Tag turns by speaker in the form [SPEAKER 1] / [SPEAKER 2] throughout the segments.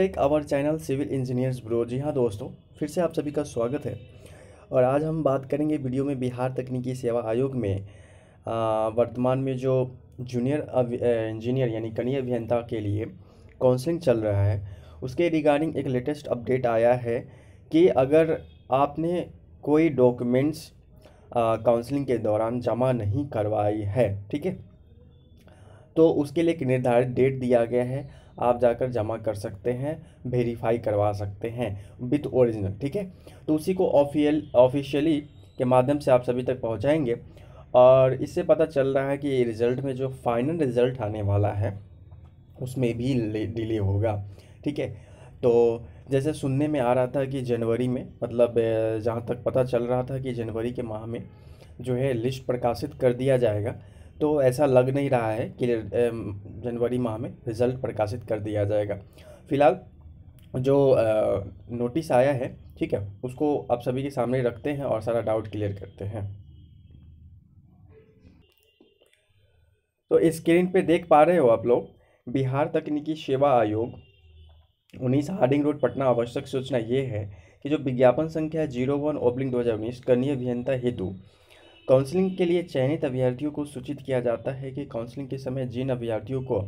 [SPEAKER 1] back our channel civil engineers bro जी हाँ दोस्तों फिर से आप सभी का स्वागत है और आज हम बात करेंगे वीडियो में बिहार तकनीकी सेवा आयोग में वर्तमान में जो जूनियर इंजीनियर यानी कनीय अभियंता के लिए काउंसलिंग चल रहा है उसके रिगार्डिंग एक लेटेस्ट अपडेट आया है कि अगर आपने कोई डॉक्यूमेंट्स काउंसलिंग के दौरान जमा नहीं करवाई है ठीक है तो उसके लिए एक निर्धारित डेट दिया गया है आप जाकर जमा कर सकते हैं वेरीफाई करवा सकते हैं विथ ओरिजिनल ठीक है तो उसी को ऑफियल ऑफिशियली के माध्यम से आप सभी तक पहुंचाएंगे और इससे पता चल रहा है कि रिज़ल्ट में जो फाइनल रिज़ल्ट आने वाला है उसमें भी डिले होगा ठीक है तो जैसे सुनने में आ रहा था कि जनवरी में मतलब जहाँ तक पता चल रहा था कि जनवरी के माह में जो है लिस्ट प्रकाशित कर दिया जाएगा तो ऐसा लग नहीं रहा है कि जनवरी माह में रिज़ल्ट प्रकाशित कर दिया जाएगा फिलहाल जो नोटिस आया है ठीक है उसको आप सभी के सामने रखते हैं और सारा डाउट क्लियर करते हैं तो स्क्रीन पे देख पा रहे हो आप लोग बिहार तकनीकी सेवा आयोग उन्नीस हार्डिंग रोड पटना आवश्यक सूचना ये है कि जो विज्ञापन संख्या जीरो वन ओब्लिंग दो हज़ार उन्नीस कनीय अभियंता हेतु काउंसलिंग के लिए चयनित अभ्यर्थियों को सूचित किया जाता है कि काउंसलिंग के समय जिन अभ्यर्थियों को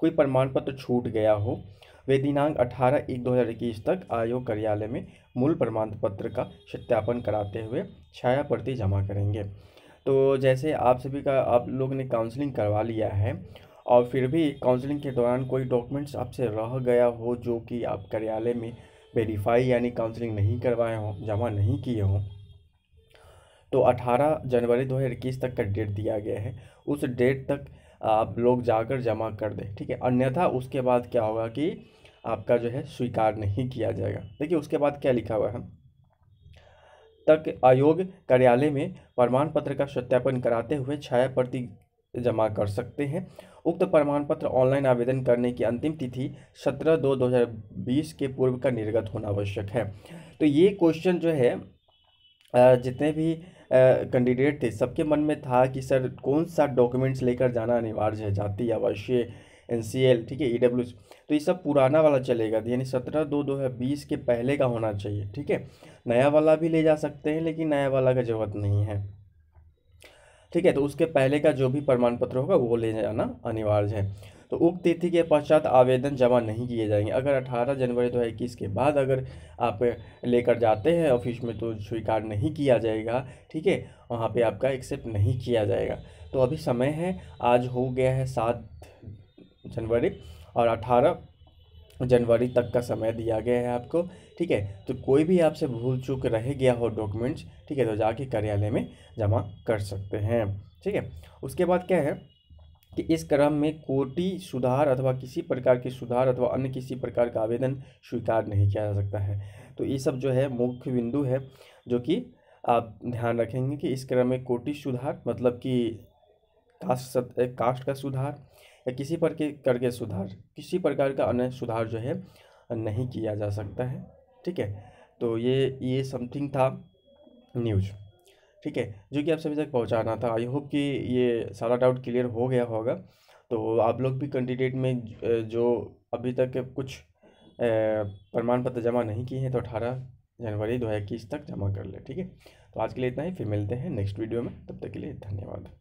[SPEAKER 1] कोई प्रमाण पत्र छूट गया हो वे दिनांक 18 एक 2021 तक आयोग कार्यालय में मूल प्रमाण पत्र का सत्यापन कराते हुए छाया प्रति जमा करेंगे तो जैसे आप सभी का आप लोग ने काउंसलिंग करवा लिया है और फिर भी काउंसलिंग के दौरान कोई डॉक्यूमेंट्स आपसे रह गया हो जो कि आप कार्यालय में वेरीफाई यानी काउंसलिंग नहीं करवाए हों जमा नहीं किए हों तो 18 जनवरी 2021 तक का डेट दिया गया है उस डेट तक आप लोग जाकर जमा कर दें ठीक है अन्यथा उसके बाद क्या होगा कि आपका जो है स्वीकार नहीं किया जाएगा देखिए उसके बाद क्या लिखा हुआ है तक आयोग कार्यालय में प्रमाण पत्र का सत्यापन कराते हुए छाया प्रति जमा कर सकते हैं उक्त प्रमाण पत्र ऑनलाइन आवेदन करने की अंतिम तिथि 17 दो 2020 के पूर्व का निर्गत होना आवश्यक है तो ये क्वेश्चन जो है जितने भी कैंडिडेट थे सबके मन में था कि सर कौन सा डॉक्यूमेंट्स लेकर जाना अनिवार्य है जाति अवश्य एन सी एल ठीक है ई e डब्ल्यू तो ये सब पुराना वाला चलेगा यानी सत्रह दो दो हज़ार बीस के पहले का होना चाहिए ठीक है नया वाला भी ले जा सकते हैं लेकिन नया वाला का ज़रूरत नहीं है ठीक है तो उसके पहले का जो भी प्रमाण पत्र होगा वो ले जाना अनिवार्य है तो उक्त तिथि के पश्चात आवेदन जमा नहीं किए जाएंगे अगर 18 जनवरी दो इक्कीस के बाद अगर आप लेकर जाते हैं ऑफिस में तो स्वीकार नहीं किया जाएगा ठीक है वहाँ पे आपका एक्सेप्ट नहीं किया जाएगा तो अभी समय है आज हो गया है सात जनवरी और अठारह जनवरी तक का समय दिया गया है आपको ठीक है तो कोई भी आपसे भूल चूक रह गया हो डॉक्यूमेंट्स ठीक है तो जाके कार्यालय में जमा कर सकते हैं ठीक है उसके बाद क्या है कि इस क्रम में कोटि सुधार अथवा किसी प्रकार के सुधार अथवा अन्य किसी प्रकार का आवेदन स्वीकार नहीं किया जा सकता है तो ये सब जो है मुख्य बिंदु है जो कि आप ध्यान रखेंगे कि इस क्रम में कोटि सुधार मतलब कि कास्ट कास्ट का सुधार या किसी पर के कर के सुधार किसी प्रकार का अन्य सुधार जो है नहीं किया जा सकता है ठीक है तो ये ये समथिंग था न्यूज़ ठीक है जो कि आप सभी तक पहुंचाना था आई होप कि ये सारा डाउट क्लियर हो गया होगा तो आप लोग भी कैंडिडेट में जो अभी तक कुछ प्रमाण पत्र जमा नहीं किए हैं तो अठारह जनवरी दो हज़ार इक्कीस तक जमा कर ले ठीक है तो आज के लिए इतना ही फिर मिलते हैं नेक्स्ट वीडियो में तब तक के लिए धन्यवाद